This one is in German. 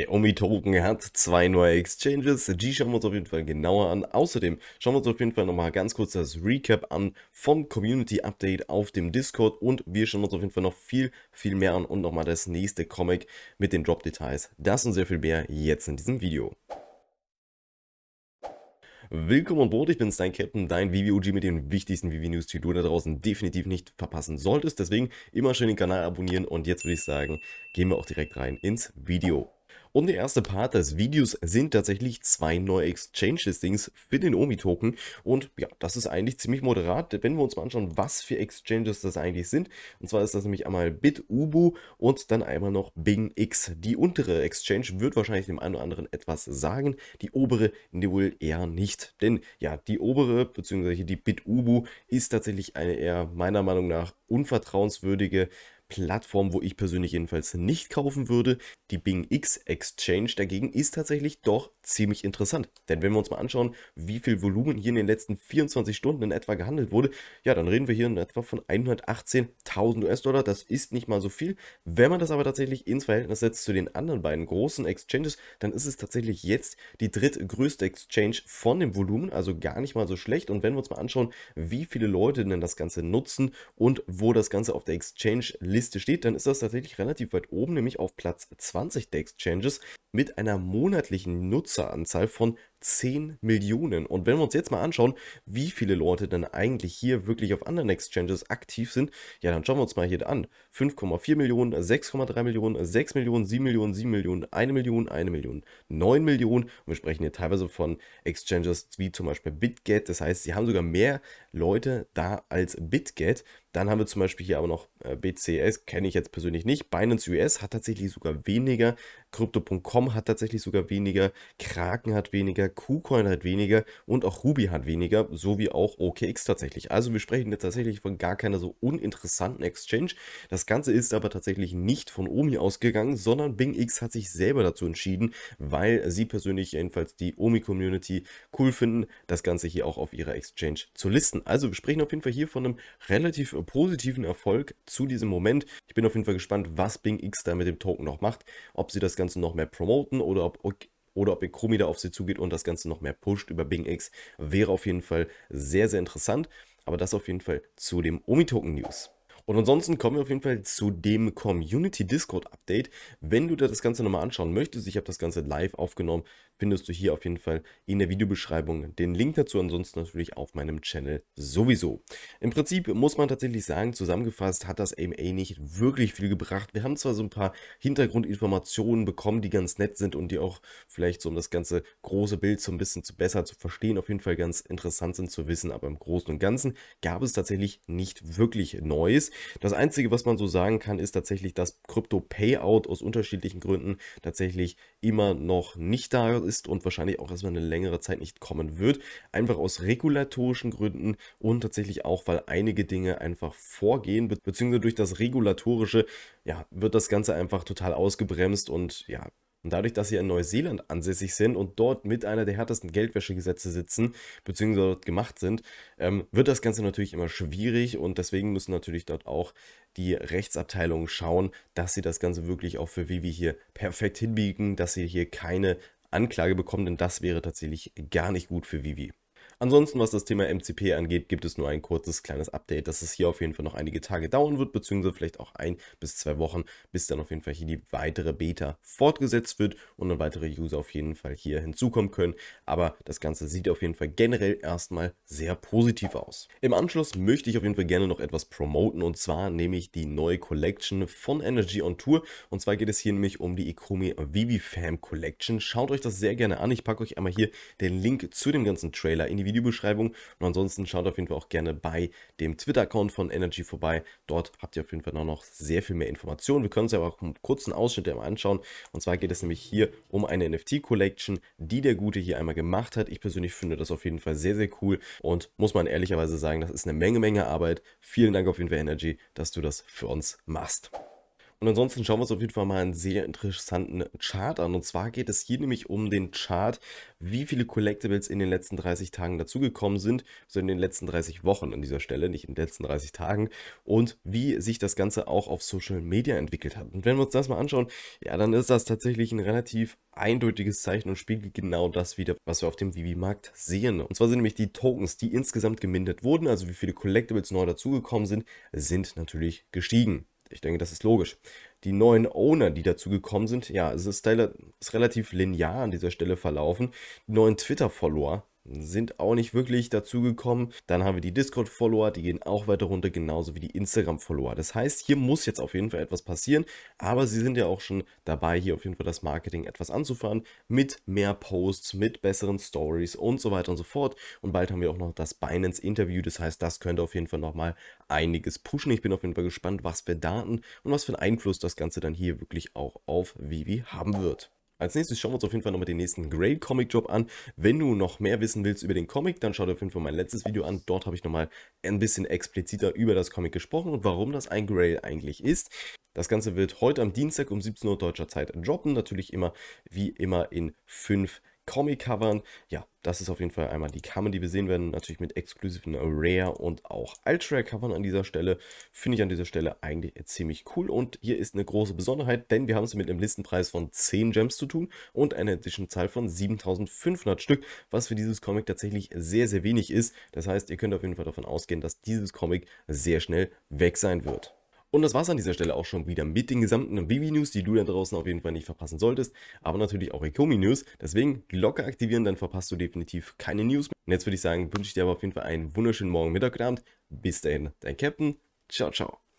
Der Omi-Token hat zwei neue Exchanges. Die schauen wir uns auf jeden Fall genauer an. Außerdem schauen wir uns auf jeden Fall nochmal ganz kurz das Recap an vom Community Update auf dem Discord. Und wir schauen uns auf jeden Fall noch viel, viel mehr an und nochmal das nächste Comic mit den Drop-Details. Das und sehr viel mehr jetzt in diesem Video. Willkommen an Bord, ich bin dein Captain, dein VVOG mit den wichtigsten VV-News, die du da draußen definitiv nicht verpassen solltest. Deswegen immer schön den Kanal abonnieren und jetzt würde ich sagen, gehen wir auch direkt rein ins Video. Und der erste Part des Videos sind tatsächlich zwei neue Exchange-Listings für den OMI-Token. Und ja, das ist eigentlich ziemlich moderat, wenn wir uns mal anschauen, was für Exchanges das eigentlich sind. Und zwar ist das nämlich einmal BitUbu und dann einmal noch BingX. Die untere Exchange wird wahrscheinlich dem einen oder anderen etwas sagen, die obere wohl eher nicht. Denn ja, die obere bzw. die BitUbu ist tatsächlich eine eher meiner Meinung nach unvertrauenswürdige Plattform, wo ich persönlich jedenfalls nicht kaufen würde. Die Bing X Exchange dagegen ist tatsächlich doch ziemlich interessant. Denn wenn wir uns mal anschauen, wie viel Volumen hier in den letzten 24 Stunden in etwa gehandelt wurde, ja, dann reden wir hier in etwa von 118.000 US-Dollar. Das ist nicht mal so viel. Wenn man das aber tatsächlich ins Verhältnis setzt zu den anderen beiden großen Exchanges, dann ist es tatsächlich jetzt die drittgrößte Exchange von dem Volumen, also gar nicht mal so schlecht. Und wenn wir uns mal anschauen, wie viele Leute denn das Ganze nutzen und wo das Ganze auf der Exchange-Liste Liste steht, dann ist das tatsächlich relativ weit oben, nämlich auf Platz 20 der Exchanges mit einer monatlichen Nutzeranzahl von 10 Millionen. Und wenn wir uns jetzt mal anschauen, wie viele Leute denn eigentlich hier wirklich auf anderen Exchanges aktiv sind, ja, dann schauen wir uns mal hier an. 5,4 Millionen, 6,3 Millionen, 6 Millionen, 7 Millionen, 7 Millionen, 1 Million, 1 Million, 9 Millionen. Und wir sprechen hier teilweise von Exchanges wie zum Beispiel BitGet. Das heißt, sie haben sogar mehr Leute da als BitGet. Dann haben wir zum Beispiel hier aber noch äh, BCS, kenne ich jetzt persönlich nicht. Binance US hat tatsächlich sogar weniger Crypto.com hat tatsächlich sogar weniger, Kraken hat weniger, KuCoin hat weniger und auch Ruby hat weniger, sowie auch OKX tatsächlich. Also wir sprechen jetzt tatsächlich von gar keiner so uninteressanten Exchange. Das Ganze ist aber tatsächlich nicht von Omi ausgegangen, sondern Bing X hat sich selber dazu entschieden, weil sie persönlich jedenfalls die Omi-Community cool finden, das Ganze hier auch auf ihrer Exchange zu listen. Also wir sprechen auf jeden Fall hier von einem relativ positiven Erfolg zu diesem Moment. Ich bin auf jeden Fall gespannt, was Bing X da mit dem Token noch macht, ob sie das Ganze noch mehr promoten oder ob, oder ob Ekrumi da auf sie zugeht und das Ganze noch mehr pusht über Bing X. Wäre auf jeden Fall sehr, sehr interessant. Aber das auf jeden Fall zu dem Omi-Token-News. Und ansonsten kommen wir auf jeden Fall zu dem Community Discord Update. Wenn du dir das Ganze nochmal anschauen möchtest, ich habe das Ganze live aufgenommen, findest du hier auf jeden Fall in der Videobeschreibung den Link dazu, ansonsten natürlich auf meinem Channel sowieso. Im Prinzip muss man tatsächlich sagen, zusammengefasst hat das AMA nicht wirklich viel gebracht. Wir haben zwar so ein paar Hintergrundinformationen bekommen, die ganz nett sind und die auch vielleicht so um das ganze große Bild so ein bisschen zu besser zu verstehen, auf jeden Fall ganz interessant sind zu wissen, aber im Großen und Ganzen gab es tatsächlich nicht wirklich Neues. Das Einzige, was man so sagen kann, ist tatsächlich, dass Krypto-Payout aus unterschiedlichen Gründen tatsächlich immer noch nicht da ist und wahrscheinlich auch erstmal eine längere Zeit nicht kommen wird. Einfach aus regulatorischen Gründen und tatsächlich auch, weil einige Dinge einfach vorgehen, beziehungsweise durch das Regulatorische ja, wird das Ganze einfach total ausgebremst und ja, und dadurch, dass sie in Neuseeland ansässig sind und dort mit einer der härtesten Geldwäschegesetze sitzen, beziehungsweise dort gemacht sind, ähm, wird das Ganze natürlich immer schwierig und deswegen müssen natürlich dort auch die Rechtsabteilungen schauen, dass sie das Ganze wirklich auch für Vivi hier perfekt hinbiegen, dass sie hier keine Anklage bekommen, denn das wäre tatsächlich gar nicht gut für Vivi. Ansonsten, was das Thema MCP angeht, gibt es nur ein kurzes kleines Update, dass es hier auf jeden Fall noch einige Tage dauern wird, beziehungsweise vielleicht auch ein bis zwei Wochen, bis dann auf jeden Fall hier die weitere Beta fortgesetzt wird und dann weitere User auf jeden Fall hier hinzukommen können. Aber das Ganze sieht auf jeden Fall generell erstmal sehr positiv aus. Im Anschluss möchte ich auf jeden Fall gerne noch etwas promoten und zwar nehme ich die neue Collection von Energy on Tour. Und zwar geht es hier nämlich um die Ikumi Vivi Fam Collection. Schaut euch das sehr gerne an. Ich packe euch einmal hier den Link zu dem ganzen Trailer in die Videobeschreibung. Und ansonsten schaut auf jeden Fall auch gerne bei dem Twitter-Account von Energy vorbei. Dort habt ihr auf jeden Fall noch, noch sehr viel mehr Informationen. Wir können uns aber auch einen kurzen Ausschnitt einmal anschauen. Und zwar geht es nämlich hier um eine NFT-Collection, die der Gute hier einmal gemacht hat. Ich persönlich finde das auf jeden Fall sehr, sehr cool und muss man ehrlicherweise sagen, das ist eine Menge, Menge Arbeit. Vielen Dank auf jeden Fall, Energy, dass du das für uns machst. Und ansonsten schauen wir uns auf jeden Fall mal einen sehr interessanten Chart an. Und zwar geht es hier nämlich um den Chart, wie viele Collectibles in den letzten 30 Tagen dazugekommen sind, so also in den letzten 30 Wochen an dieser Stelle, nicht in den letzten 30 Tagen, und wie sich das Ganze auch auf Social Media entwickelt hat. Und wenn wir uns das mal anschauen, ja, dann ist das tatsächlich ein relativ eindeutiges Zeichen und spiegelt genau das wieder, was wir auf dem Vivi-Markt sehen. Und zwar sind nämlich die Tokens, die insgesamt gemindert wurden, also wie viele Collectibles neu dazugekommen sind, sind natürlich gestiegen. Ich denke, das ist logisch. Die neuen Owner, die dazu gekommen sind, ja, es ist, ist relativ linear an dieser Stelle verlaufen. Die neuen Twitter-Follower, sind auch nicht wirklich dazu gekommen. Dann haben wir die Discord-Follower, die gehen auch weiter runter, genauso wie die Instagram-Follower. Das heißt, hier muss jetzt auf jeden Fall etwas passieren, aber sie sind ja auch schon dabei, hier auf jeden Fall das Marketing etwas anzufahren mit mehr Posts, mit besseren Stories und so weiter und so fort. Und bald haben wir auch noch das Binance-Interview, das heißt, das könnte auf jeden Fall nochmal einiges pushen. Ich bin auf jeden Fall gespannt, was für Daten und was für einen Einfluss das Ganze dann hier wirklich auch auf Vivi haben wird. Als nächstes schauen wir uns auf jeden Fall nochmal den nächsten Grail Comic Job an. Wenn du noch mehr wissen willst über den Comic, dann schau dir auf jeden Fall mein letztes Video an. Dort habe ich nochmal ein bisschen expliziter über das Comic gesprochen und warum das ein Grail eigentlich ist. Das Ganze wird heute am Dienstag um 17 Uhr deutscher Zeit droppen. Natürlich immer, wie immer, in 5 Minuten. Comic-Covern. Ja, das ist auf jeden Fall einmal die Kamen, die wir sehen werden. Natürlich mit exklusiven Rare und auch Ultra-Covern an dieser Stelle. Finde ich an dieser Stelle eigentlich ziemlich cool. Und hier ist eine große Besonderheit, denn wir haben es mit einem Listenpreis von 10 Gems zu tun und einer Edition-Zahl von 7500 Stück, was für dieses Comic tatsächlich sehr, sehr wenig ist. Das heißt, ihr könnt auf jeden Fall davon ausgehen, dass dieses Comic sehr schnell weg sein wird. Und das war es an dieser Stelle auch schon wieder mit den gesamten Vivi-News, die du da draußen auf jeden Fall nicht verpassen solltest, aber natürlich auch Ekomi-News. Deswegen Glocke aktivieren, dann verpasst du definitiv keine News mehr. Und jetzt würde ich sagen, wünsche ich dir aber auf jeden Fall einen wunderschönen Morgen, Mittag und Abend. Bis dahin, dein Captain. Ciao, ciao.